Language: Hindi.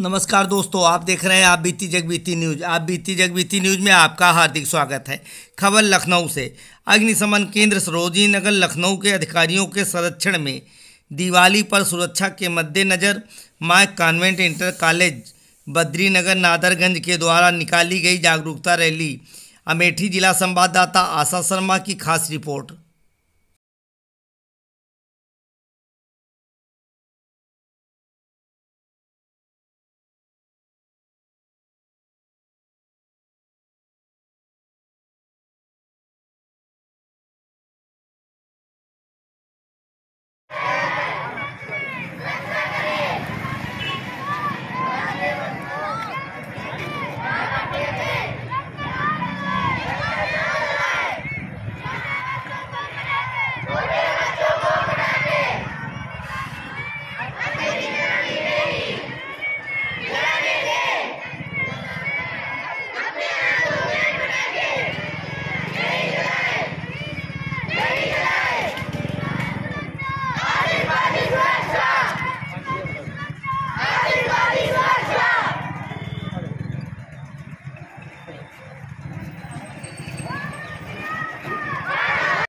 नमस्कार दोस्तों आप देख रहे हैं आप बीती जगबीती न्यूज आप बीती जगबीती न्यूज में आपका हार्दिक स्वागत है खबर लखनऊ से अग्निशमन केंद्र सरोजी नगर लखनऊ के अधिकारियों के संरक्षण में दिवाली पर सुरक्षा के मद्देनज़र my convent inter college Badrinagar Nadarganj के द्वारा निकाली गई जागरूकता रैली अमेठी जिला संवाददाता आशा शर्मा की खास रिपोर्ट